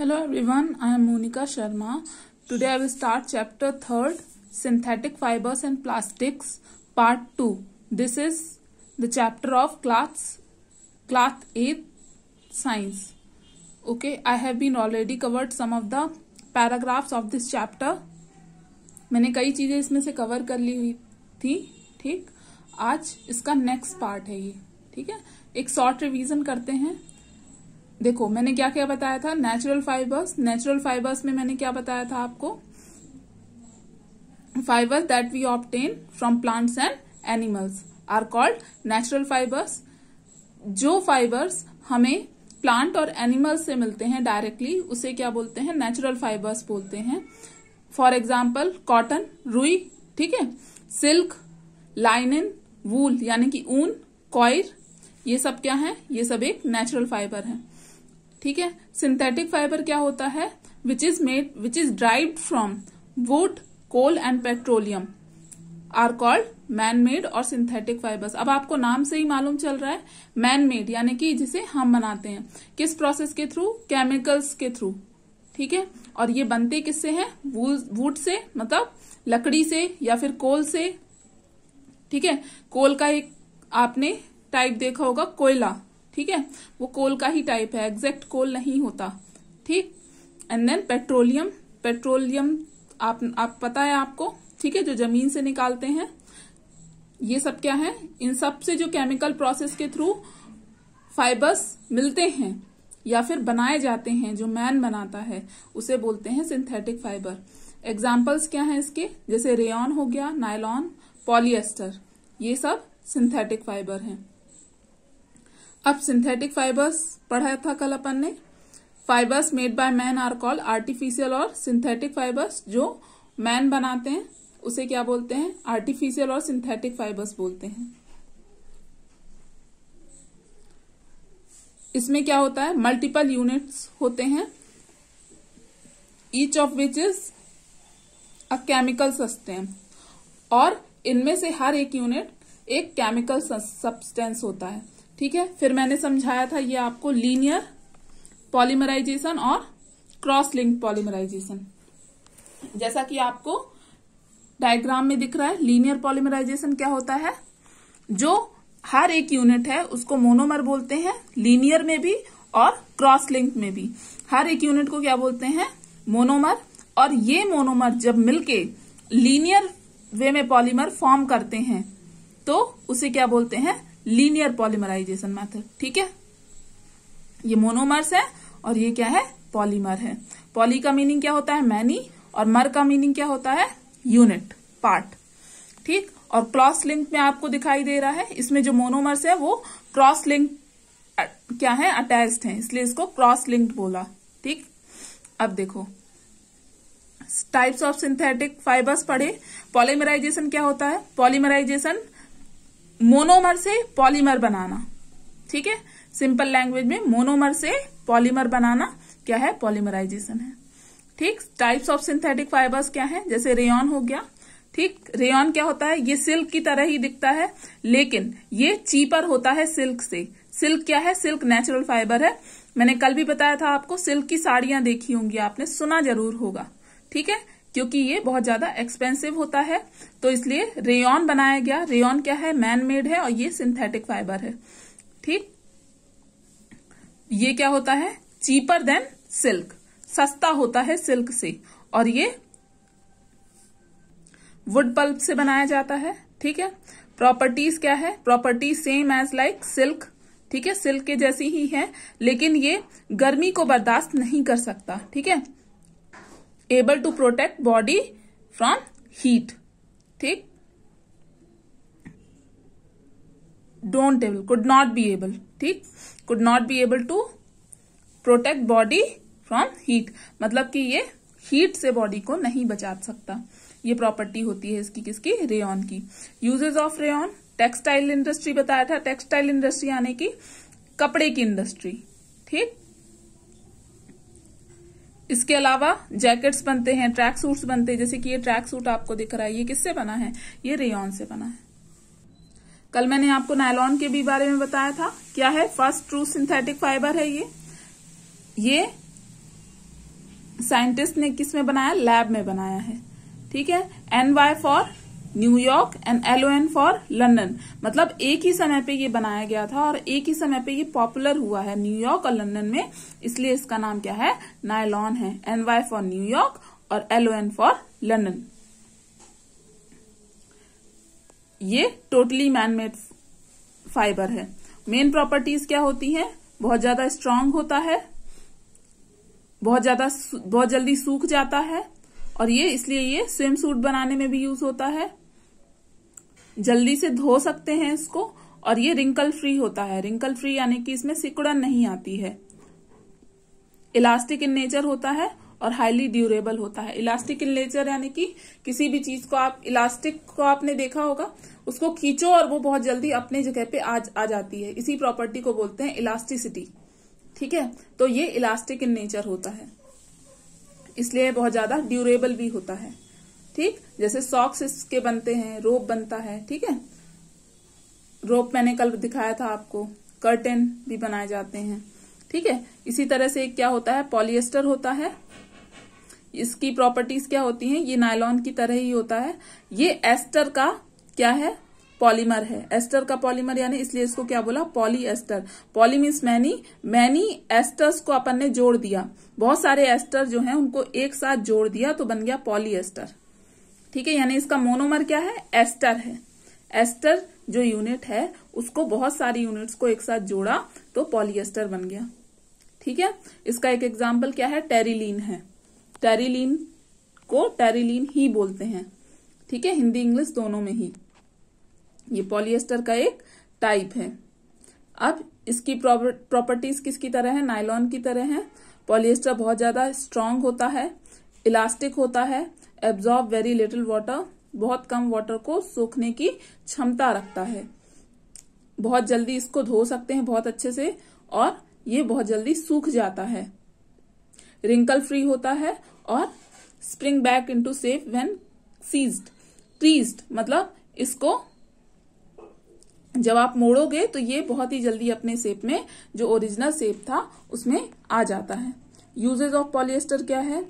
hello everyone I am Monika Sharma today I will start chapter third synthetic fibres and plastics part two this is the chapter of clothes cloth eighth science okay I have been already covered some of the paragraphs of this chapter मैंने कई चीजें इसमें से cover कर ली हुई थी ठीक आज इसका नेक्स्ट पार्ट है ये ठीक है एक शॉर्ट रिविजन करते हैं देखो मैंने क्या क्या बताया था नेचुरल फाइबर्स नेचुरल फाइबर्स में मैंने क्या बताया था आपको fibres that we obtain from plants and animals are called natural fibres जो फाइबर्स हमें प्लांट और एनिमल्स से मिलते हैं डायरेक्टली उसे क्या बोलते हैं नेचुरल फाइबर्स बोलते हैं फॉर एग्जाम्पल कॉटन रुई ठीक है सिल्क लाइनिन वूल यानी कि ऊन कॉयर ये सब क्या है ये सब एक नेचुरल फाइबर है ठीक है सिंथेटिक फाइबर क्या होता है which is made which is derived from wood coal and petroleum are called man made और सिंथेटिक फाइबर्स अब आपको नाम से ही मालूम चल रहा है मैन मेड यानी कि जिसे हम बनाते हैं किस प्रोसेस के थ्रू केमिकल्स के थ्रू ठीक है और ये बनते किससे हैं वुड से मतलब लकड़ी से या फिर कोल से ठीक है कोल का एक आपने टाइप देखा होगा कोयला ठीक है वो कोल का ही टाइप है एग्जैक्ट कोल नहीं होता ठीक एंड देन पेट्रोलियम पेट्रोलियम आप आप पता है आपको ठीक है जो जमीन से निकालते हैं ये सब क्या है इन सब से जो केमिकल प्रोसेस के थ्रू फाइबर्स मिलते हैं या फिर बनाए जाते हैं जो मैन बनाता है उसे बोलते हैं सिंथेटिक फाइबर एग्जाम्पल्स क्या है इसके जैसे रेयन हो गया नायलॉन पॉलिएस्टर ये सब सिंथेटिक फाइबर हैं अब सिंथेटिक फाइबर्स पढ़ाया था कल अपन ने fibres made by man are called artificial और सिंथेटिक फाइबर्स जो मैन बनाते हैं उसे क्या बोलते हैं आर्टिफिशियल और सिंथेटिक फाइबर्स बोलते हैं इसमें क्या होता है मल्टीपल यूनिट्स होते हैं each of which is a chemical substance और इनमें से हर एक यूनिट एक केमिकल सब्सटेंस होता है ठीक है फिर मैंने समझाया था ये आपको लीनियर पॉलीमराइजेशन और क्रॉस लिंक पॉलीमराइजेशन जैसा कि आपको डायग्राम में दिख रहा है लीनियर पॉलीमराइजेशन क्या होता है जो हर एक यूनिट है उसको मोनोमर बोलते हैं लीनियर में भी और क्रॉस लिंक में भी हर एक यूनिट को क्या बोलते हैं मोनोमर और ये मोनोमर जब मिलके लीनियर वे में पॉलीमर फॉर्म करते हैं तो उसे क्या बोलते हैं लीनियर पॉलीमराइजेशन मेथड ठीक है ये मोनोमर्स है और ये क्या है पॉलीमर है पॉली का मीनिंग क्या होता है मैनी और मर का मीनिंग क्या होता है यूनिट पार्ट ठीक और क्रॉस लिंक में आपको दिखाई दे रहा है इसमें जो मोनोमर्स है वो क्रॉस लिंक क्या है अटैच्ड है इसलिए इसको क्रॉस लिंक्ड बोला ठीक अब देखो टाइप्स ऑफ सिंथेटिक फाइबर्स पढ़े पॉलीमराइजेशन क्या होता है पॉलीमराइजेशन मोनोमर से पॉलीमर बनाना ठीक है सिंपल लैंग्वेज में मोनोमर से पॉलीमर बनाना क्या है पॉलीमराइजेशन है ठीक टाइप्स ऑफ सिंथेटिक फाइबर्स क्या है जैसे रेयन हो गया ठीक रेयन क्या होता है ये सिल्क की तरह ही दिखता है लेकिन ये चीपर होता है सिल्क से सिल्क क्या है सिल्क नेचुरल फाइबर है मैंने कल भी बताया था आपको सिल्क की साड़ियां देखी होंगी आपने सुना जरूर होगा ठीक है क्योंकि ये बहुत ज्यादा एक्सपेंसिव होता है तो इसलिए रेयन बनाया गया रेयॉन क्या है मैन मेड है और ये सिंथेटिक फाइबर है ठीक ये क्या होता है चीपर देन सिल्क सस्ता होता है सिल्क से और ये वुड पल्प से बनाया जाता है ठीक है प्रॉपर्टीज क्या है property same as like silk ठीक है सिल्क के जैसी ही है लेकिन ये गर्मी को बर्दाश्त नहीं कर सकता ठीक है able to protect body from heat ठीक don't able could not be able ठीक could not be able to protect body from heat मतलब कि ये हीट से बॉडी को नहीं बचा सकता ये प्रॉपर्टी होती है इसकी किसकी रेन की usages of rayon textile industry बताया था टेक्सटाइल इंडस्ट्री यानी कि कपड़े की इंडस्ट्री ठीक इसके अलावा जैकेट्स बनते हैं ट्रैक सूट्स बनते हैं जैसे कि ये ट्रैक सूट आपको दिख रहा है ये किससे बना है ये रेयन से बना है कल मैंने आपको नायलॉन के भी बारे में बताया था क्या है फर्स्ट ट्रू सिंथेटिक फाइबर है ये ये साइंटिस्ट ने किस में बनाया लैब में बनाया है ठीक है N Y for New York and L O N N for London मतलब एक ही समय पे ये बनाया गया था और एक ही समय पे ये पॉपुलर हुआ है न्यूयॉर्क और लंदन में इसलिए इसका नाम क्या है नायलॉन है एन वाई फॉर न्यूयॉर्क और एलोएन एन फॉर लंदन ये टोटली मैनमेड फाइबर है मेन प्रॉपर्टीज क्या होती है बहुत ज्यादा स्ट्रांग होता है बहुत ज्यादा बहुत जल्दी सूख जाता है और ये इसलिए ये स्विम सूट बनाने में भी यूज होता है जल्दी से धो सकते हैं इसको और ये रिंकल फ्री होता है रिंकल फ्री यानी कि इसमें सिकुड़न नहीं आती है इलास्टिक इन नेचर होता है और हाईली ड्यूरेबल होता है इलास्टिक इन नेचर यानी कि किसी भी चीज को आप इलास्टिक को आपने देखा होगा उसको खींचो और वो बहुत जल्दी अपने जगह पे आ, आ जाती है इसी प्रॉपर्टी को बोलते हैं इलास्टिसिटी ठीक है तो ये इलास्टिक इन नेचर होता है इसलिए बहुत ज्यादा ड्यूरेबल भी होता है ठीक जैसे सॉक्स इसके बनते हैं रोप बनता है ठीक है रोप मैंने कल दिखाया था आपको कर्टेन भी बनाए जाते हैं ठीक है इसी तरह से क्या होता है पॉलिएस्टर होता है इसकी प्रॉपर्टीज क्या होती हैं ये नायलॉन की तरह ही होता है ये एस्टर का क्या है पॉलीमर है एस्टर का पॉलीमर यानी इसलिए इसको क्या बोला poly ester poly means many many esters को अपन ने जोड़ दिया बहुत सारे एस्टर जो हैं उनको एक साथ जोड़ दिया तो बन गया पॉली एस्टर ठीक है यानी इसका मोनोमर क्या है एस्टर है एस्टर जो यूनिट है उसको बहुत सारी यूनिट्स को एक साथ जोड़ा तो पॉलिएस्टर बन गया ठीक है इसका एक एग्जाम्पल क्या है टेरिलीन है टेरिलीन को टेरिलीन ही बोलते हैं ठीक है हिंदी इंग्लिश दोनों में ही ये पॉलिएस्टर का एक टाइप है अब इसकी प्रॉपर्टीज किसकी तरह है नायलॉन की तरह है पॉलिएस्टर बहुत ज्यादा स्ट्रांग होता है इलास्टिक होता है एब्जॉर्ब वेरी लिटिल वाटर बहुत कम वाटर को सोखने की क्षमता रखता है बहुत जल्दी इसको धो सकते हैं बहुत अच्छे से और ये बहुत जल्दी सूख जाता है रिंकल फ्री होता है और spring back into shape when seized treated मतलब इसको जब आप मोड़ोगे तो ये बहुत ही जल्दी अपने सेप में जो ओरिजिनल सेप था उसमें आ जाता है यूजेज ऑफ पॉलिएस्टर क्या है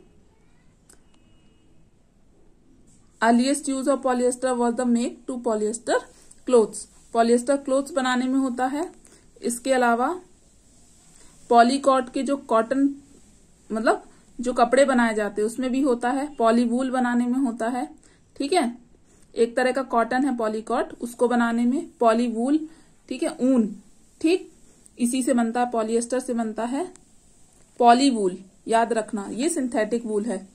earliest use of polyester was the make to polyester clothes polyester clothes बनाने में होता है इसके अलावा पॉलीकॉट के जो कॉटन मतलब जो कपड़े बनाए जाते हैं उसमें भी होता है पॉलीवूल बनाने में होता है ठीक है एक तरह का कॉटन है पॉलीकॉट उसको बनाने में पॉलीवूल ठीक है ऊन ठीक इसी से बनता है पॉलिएस्टर से बनता है पॉलीवूल याद रखना ये सिंथेटिक वूल है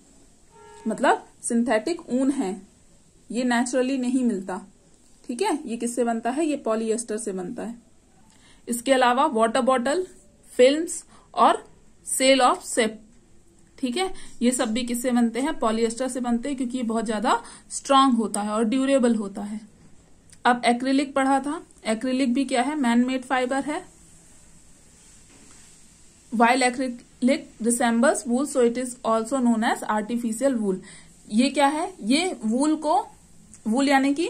मतलब सिंथेटिक ऊन है ये नेचुरली नहीं मिलता ठीक है ये किससे बनता है ये पॉलिएस्टर से बनता है इसके अलावा वाटर बॉटल फिल्म्स और सेल ऑफ सेप ठीक है ये सब भी किससे बनते हैं पॉलिएस्टर से बनते हैं क्योंकि ये बहुत ज्यादा स्ट्रांग होता है और ड्यूरेबल होता है अब एक्रिलिक पढ़ा था एक्रिलिक भी क्या है मैनमेड फाइबर है while acrylic resembles wool so it is also known as artificial wool ये क्या है ये वूल को वूल यानी कि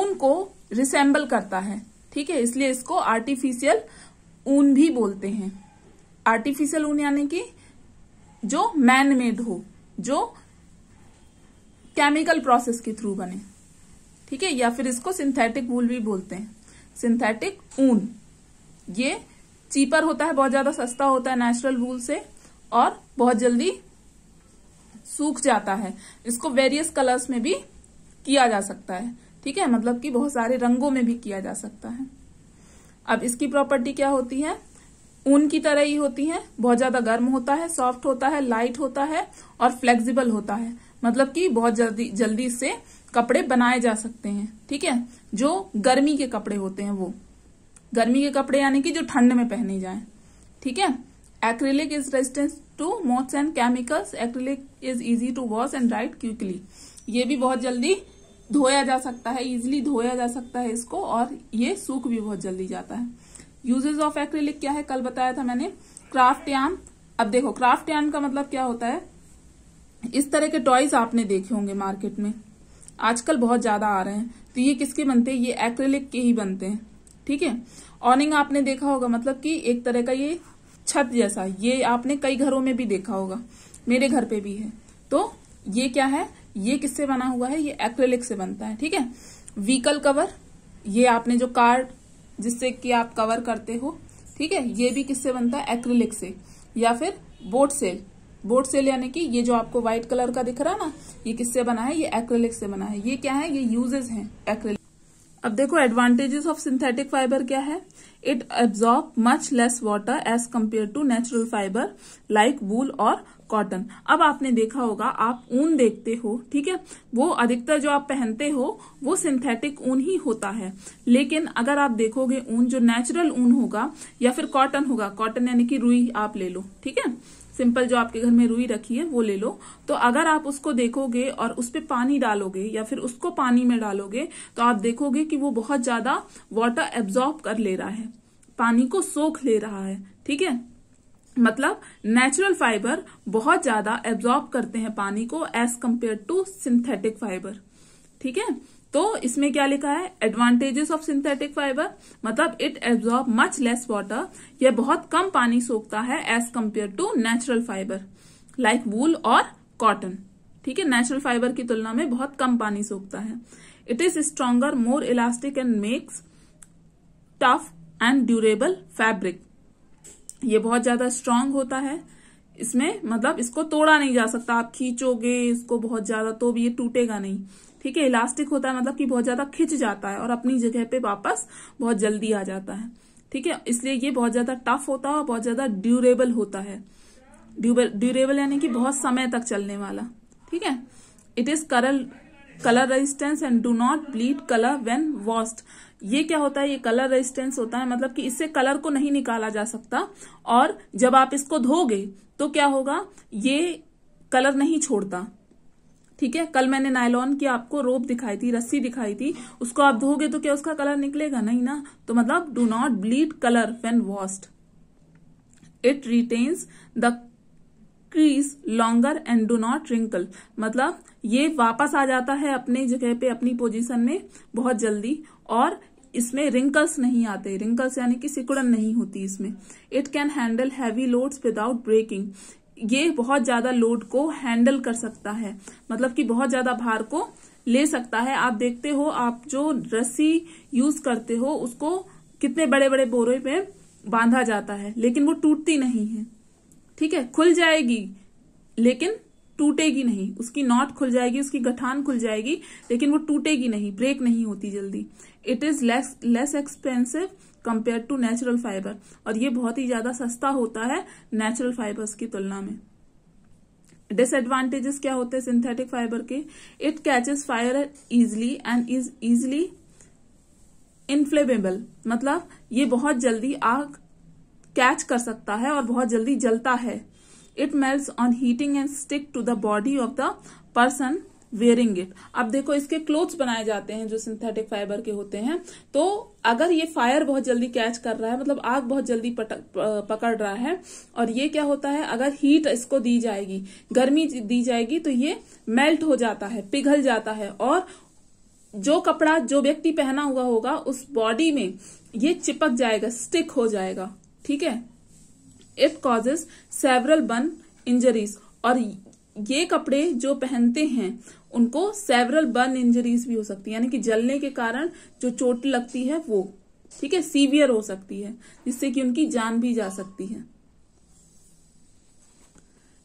ऊन को रिसेंबल करता है ठीक है इसलिए इसको आर्टिफिशियल ऊन भी बोलते हैं आर्टिफिशियल ऊन यानी कि जो मैन मेड हो जो केमिकल प्रोसेस के थ्रू बने ठीक है या फिर इसको सिंथेटिक वूल भी बोलते हैं सिंथेटिक ऊन ये चीपर होता है बहुत ज्यादा सस्ता होता है नेचुरल वूल से और बहुत जल्दी सूख जाता है इसको वेरियस कलर्स में भी किया जा सकता है ठीक है मतलब कि बहुत सारे रंगों में भी किया जा सकता है अब इसकी प्रॉपर्टी क्या होती है ऊन की तरह ही होती है बहुत ज्यादा गर्म होता है सॉफ्ट होता है लाइट होता है और फ्लेक्सिबल होता है मतलब कि बहुत जल्दी जल्दी से कपड़े बनाए जा सकते हैं ठीक है जो गर्मी के कपड़े होते हैं वो गर्मी के कपड़े यानी कि जो ठंड में पहने जाए ठीक है acrylic is resistance to moths and chemicals acrylic is easy to wash and right quickly ये भी बहुत जल्दी धोया जा सकता है इजिली धोया जा सकता है इसको और ये सूख भी बहुत जल्दी जाता है यूजेज ऑफ एक्रिलिक क्या है कल बताया था मैंने क्राफ्ट यान अब देखो क्राफ्ट यान का मतलब क्या होता है इस तरह के टॉयज आपने देखे होंगे मार्केट में आजकल बहुत ज्यादा आ रहे हैं तो ये किसके बनते हैं ये एक्रेलिक के ही बनते हैं ठीक है ऑनिंग आपने देखा होगा मतलब कि एक तरह का ये छत जैसा ये आपने कई घरों में भी देखा होगा मेरे घर पे भी है तो ये क्या है ये किससे बना हुआ है ये एक्रेलिक से बनता है ठीक है व्हीकल कवर ये आपने जो कार्ड जिससे कि आप कवर करते हो ठीक है ये भी किससे बनता है एक्रिलिक से या फिर बोट सेल बोट सेल यानी कि ये जो आपको व्हाइट कलर का दिख रहा है ना ये किससे बना है ये एक्रिलिक से बना है ये क्या है ये यूजेस हैं एक्रेलिक अब देखो एडवांटेजेस ऑफ सिंथेटिक फाइबर क्या है it absorb much less water as compare to natural fibre like wool और कॉटन अब आपने देखा होगा आप ऊन देखते हो ठीक है वो अधिकतर जो आप पहनते हो वो सिंथेटिक ऊन ही होता है लेकिन अगर आप देखोगे ऊन जो नेचुरल ऊन होगा या फिर कॉटन होगा कॉटन यानी कि रुई आप ले लो ठीक है सिंपल जो आपके घर में रुई रखी है वो ले लो तो अगर आप उसको देखोगे और उस पर पानी डालोगे या फिर उसको पानी में डालोगे तो आप देखोगे कि वो बहुत ज्यादा वाटर एब्जॉर्ब कर ले रहा है पानी को सोख ले रहा है ठीक है मतलब नेचुरल फाइबर बहुत ज्यादा एब्जॉर्ब करते हैं पानी को as compare to synthetic fibre ठीक है तो इसमें क्या लिखा है एडवांटेजेस ऑफ सिंथेटिक फाइबर मतलब it absorb much less water यह बहुत कम पानी सोखता है as compare to natural fibre like wool और कॉटन ठीक है नेचुरल फाइबर की तुलना में बहुत कम पानी सोखता है it is stronger more elastic and makes tough and durable fabric ये बहुत ज्यादा स्ट्रांग होता है इसमें मतलब इसको तोड़ा नहीं जा सकता आप खींचोगे इसको बहुत ज्यादा तो भी ये टूटेगा नहीं ठीक है इलास्टिक होता है मतलब कि बहुत ज्यादा खिंच जाता है और अपनी जगह पे वापस बहुत जल्दी आ जाता है ठीक है इसलिए ये बहुत ज्यादा टफ होता है और बहुत ज्यादा ड्यूरेबल होता है ड्यूरेबल यानी कि बहुत समय तक चलने वाला ठीक है इट इज करल colour resistance and do not bleed colour when washed ये क्या होता है ये कलर रेजिस्टेंस होता है मतलब कि इससे कलर को नहीं निकाला जा सकता और जब आप इसको धोगे तो क्या होगा ये कलर नहीं छोड़ता ठीक है कल मैंने नायलॉन की आपको रोप दिखाई थी रस्सी दिखाई थी उसको आप धोगे तो क्या उसका कलर निकलेगा नहीं ना तो मतलब do not bleed colour when washed it retains the crease longer and do not wrinkle मतलब ये वापस आ जाता है अपने जगह पे अपनी पोजीशन में बहुत जल्दी और इसमें रिंकल्स नहीं आते रिंकल्स यानी कि सिकुड़न नहीं होती इसमें it can handle heavy loads without breaking ये बहुत ज्यादा लोड को हैंडल कर सकता है मतलब कि बहुत ज्यादा भार को ले सकता है आप देखते हो आप जो रस्सी यूज करते हो उसको कितने बड़े बड़े बोरे पे बांधा जाता है लेकिन वो टूटती नहीं है ठीक है खुल जाएगी लेकिन टूटेगी नहीं उसकी नॉट खुल जाएगी उसकी गठान खुल जाएगी लेकिन वो टूटेगी नहीं ब्रेक नहीं होती जल्दी it is less less expensive compare to natural fibre और ये बहुत ही ज्यादा सस्ता होता है नेचुरल फाइबर्स की तुलना में डिसएडवांटेजेस क्या होते हैं सिंथेटिक फाइबर के it catches fire easily and is easily inflammable मतलब ये बहुत जल्दी आग कैच कर सकता है और बहुत जल्दी जलता है it melts on heating and stick to the body of the person wearing it अब देखो इसके क्लोथ्स बनाए जाते हैं जो सिंथेटिक फाइबर के होते हैं तो अगर ये फायर बहुत जल्दी कैच कर रहा है मतलब आग बहुत जल्दी पटक, पकड़ रहा है और ये क्या होता है अगर हीट इसको दी जाएगी गर्मी दी जाएगी तो ये मेल्ट हो जाता है पिघल जाता है और जो कपड़ा जो व्यक्ति पहना हुआ होगा उस बॉडी में ये चिपक जाएगा स्टिक हो जाएगा ठीक है it causes several burn injuries और ये कपड़े जो पहनते हैं उनको सेवरल बर्न इंजरीज भी हो सकती है यानी कि जलने के कारण जो चोट लगती है वो ठीक है सीवियर हो सकती है जिससे कि उनकी जान भी जा सकती है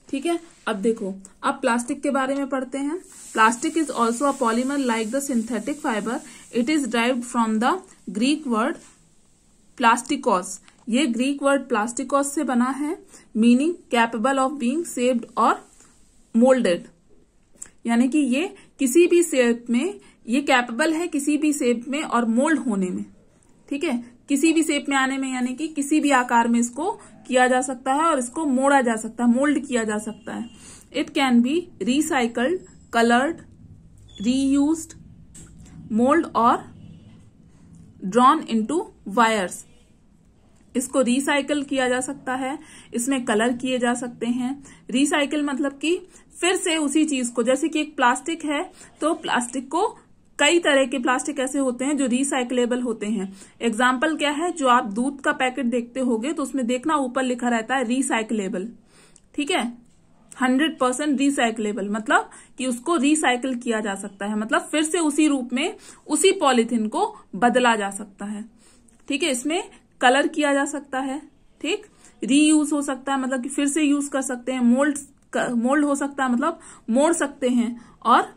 ठीक है अब देखो अब प्लास्टिक के बारे में पढ़ते हैं plastic is also a polymer like the synthetic fibre it is derived from the Greek word plastikos ये ग्रीक वर्ड प्लास्टिकॉस से बना है meaning capable of being shaped और मोल्डेड यानी कि ये किसी भी सेप में ये कैपेबल है किसी भी सेप में और मोल्ड होने में ठीक है किसी भी शेप में आने में यानी कि किसी भी आकार में इसको किया जा सकता है और इसको मोड़ा जा सकता है मोल्ड किया जा सकता है it can be recycled coloured reused mould और ड्रॉन इनटू वायर्स इसको रिसाइकल किया जा सकता है इसमें कलर किए जा सकते हैं रिसाइकल मतलब कि फिर से उसी चीज को जैसे कि एक प्लास्टिक है तो प्लास्टिक को कई तरह के प्लास्टिक ऐसे होते हैं जो रिसाइकलेबल होते हैं एग्जाम्पल क्या है जो आप दूध का पैकेट देखते हो तो उसमें देखना ऊपर लिखा रहता है रिसाइकलेबल ठीक है हंड्रेड परसेंट रिसाइकलेबल मतलब कि उसको रिसाइकल किया जा सकता है मतलब फिर से उसी रूप में उसी पॉलिथिन को बदला जा सकता है ठीक है इसमें कलर किया जा सकता है ठीक रीयूज हो सकता है मतलब कि फिर से यूज कर सकते हैं मोल्ड मोल्ड हो सकता है मतलब मोड़ सकते हैं और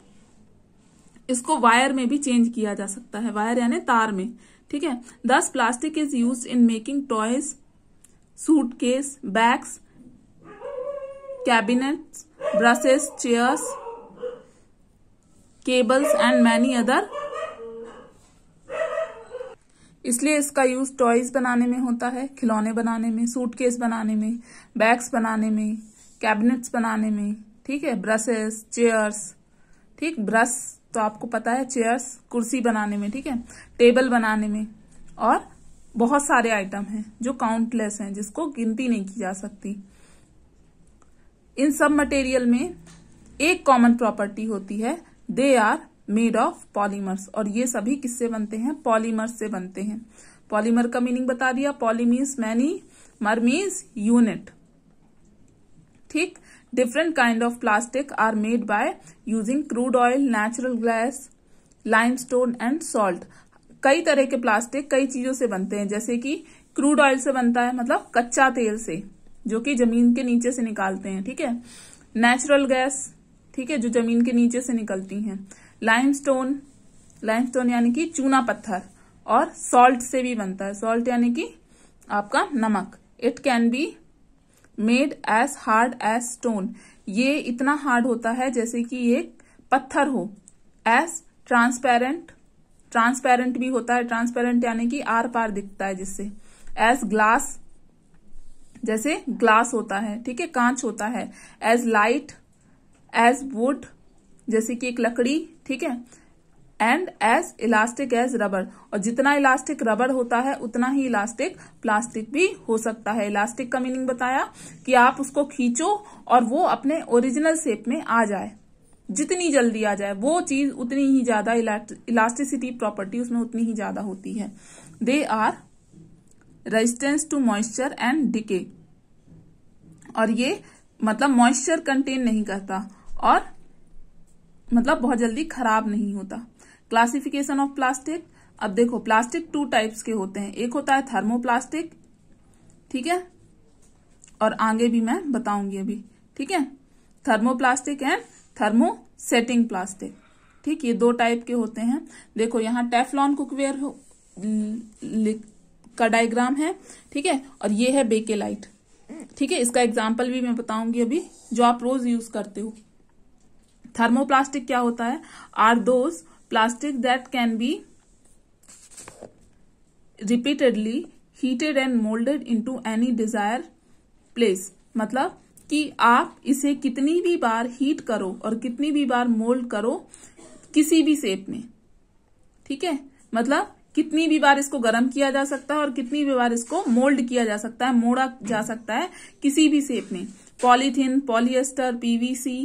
इसको वायर में भी चेंज किया जा सकता है वायर यानी तार में ठीक है दस plastic is use in making toys suitcase bags cabinets brushes chairs cables and many other इसलिए इसका यूज टॉयज बनाने में होता है खिलौने बनाने में सूटकेस बनाने में बैग्स बनाने में कैबिनेट्स बनाने में ठीक है ब्रशेस चेयर्स ठीक ब्रश तो आपको पता है चेयर्स कुर्सी बनाने में ठीक है टेबल बनाने में और बहुत सारे आइटम हैं जो काउंटलेस हैं जिसको गिनती नहीं की जा सकती इन सब मटेरियल में एक कॉमन प्रॉपर्टी होती है they are made of polymers और ये सभी किससे बनते हैं पॉलीमर्स से बनते हैं पॉलीमर का मीनिंग बता दिया poly means many mer means unit ठीक different kind of plastic are made by crude oil natural natural limestone and salt कई तरह के प्लास्टिक कई चीजों से बनते हैं जैसे कि क्रूड ऑयल से बनता है मतलब कच्चा तेल से जो कि जमीन के नीचे से निकालते हैं ठीक है नेचुरल गैस ठीक है जो जमीन के नीचे से निकलती हैं लाइमस्टोन लाइमस्टोन यानी कि चूना पत्थर और सॉल्ट से भी बनता है सॉल्ट यानी कि आपका नमक it can be made as hard as stone ये इतना हार्ड होता है जैसे कि ये पत्थर हो एज ट्रांसपेरेंट ट्रांसपेरेंट भी होता है ट्रांसपेरेंट यानी कि आर पार दिखता है जिससे एज ग्लास जैसे ग्लास होता है ठीक है कांच होता है एज लाइट एज वुड जैसे कि एक लकड़ी ठीक है and as elastic as rubber और जितना इलास्टिक रबर होता है उतना ही इलास्टिक प्लास्टिक भी हो सकता है इलास्टिक का मीनिंग बताया कि आप उसको खींचो और वो अपने ओरिजिनल शेप में आ जाए जितनी जल्दी आ जाए वो चीज उतनी ही ज्यादा इलास्टिसिटी प्रॉपर्टी उसमें उतनी ही ज्यादा होती है they are resistance to moisture and decay और ये मतलब मॉइस्चर कंटेन नहीं करता और मतलब बहुत जल्दी खराब नहीं होता क्लासिफिकेशन ऑफ प्लास्टिक अब देखो प्लास्टिक टू टाइप्स के होते हैं एक होता है थर्मोप्लास्टिक ठीक है और आगे भी मैं बताऊंगी अभी ठीक है thermoplastic and thermosetting plastic ठीक ये दो टाइप के होते हैं देखो यहाँ टेफलॉन कुकवेयर का डायग्राम है ठीक है और ये है बेकेलाइट ठीक है इसका एग्जाम्पल भी मैं बताऊंगी अभी जो आप रोज यूज करते हो थर्मोप्लास्टिक क्या होता है are those plastic that can be repeatedly heated and moulded to any desire place मतलब कि आप इसे कितनी भी बार हीट करो और कितनी भी बार मोल्ड करो किसी भी शेप में ठीक है मतलब कितनी भी बार इसको गर्म किया जा सकता है और कितनी भी बार इसको मोल्ड किया जा सकता है मोड़ा जा सकता है किसी भी शेप में polythene polyester PVC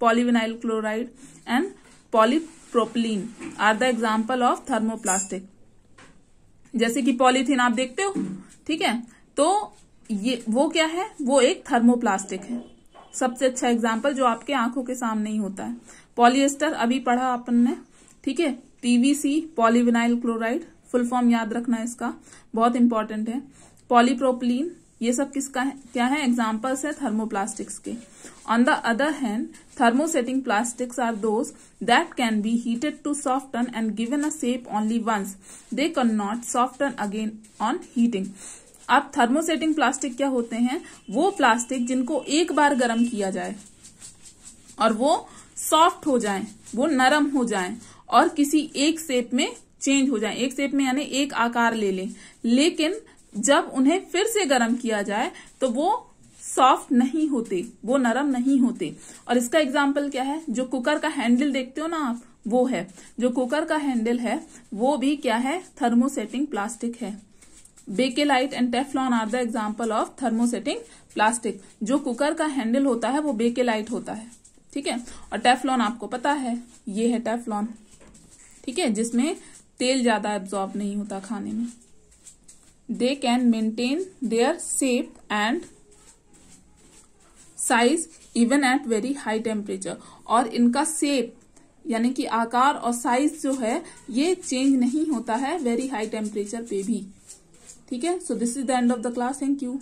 polyvinyl chloride and polypropylene are the example of thermoplastic जैसे कि पॉलीथीन आप देखते हो ठीक है तो ये वो क्या है वो एक थर्मोप्लास्टिक है सबसे अच्छा एग्जाम्पल जो आपके आंखों के सामने ही होता है पॉलिएस्टर अभी पढ़ा अपन ने ठीक है PVC polyvinyl chloride full form याद रखना इसका बहुत इंपॉर्टेंट है पॉलीप्रोपलीन ये सब किसका है क्या है एग्जाम्पल्स है थर्मोप्लास्टिक्स के on the other hand thermosetting plastics are those that can be heated to soften and given a shape only once they can not soften again on heating अब थर्मोसेटिंग प्लास्टिक क्या होते हैं वो plastic जिनको एक बार गर्म किया जाए और वो सॉफ्ट हो जाए वो नरम हो जाए और किसी एक सेप में चेंज हो जाए एक शेप में यानी एक आकार ले लें लेकिन जब उन्हें फिर से गर्म किया जाए तो वो सॉफ्ट नहीं होते वो नरम नहीं होते और इसका एग्जाम्पल क्या है जो कुकर का हैंडल देखते हो ना आप वो है जो कुकर का हैंडल है वो भी क्या है थर्मोसेटिंग प्लास्टिक है Bakelite and Teflon are the example of thermosetting plastic जो कुकर का हैंडल होता है वो बेकेलाइट होता है ठीक है और टेफलॉन आपको पता है ये है टेफलॉन ठीक है जिसमें तेल ज्यादा एब्जॉर्ब नहीं होता खाने में they can maintain their shape and size even at very high temperature और इनका सेप यानी कि आकार और साइज जो है ये चेंज नहीं होता है वेरी हाई टेम्परेचर पे भी ठीक है so this is the end of the class thank you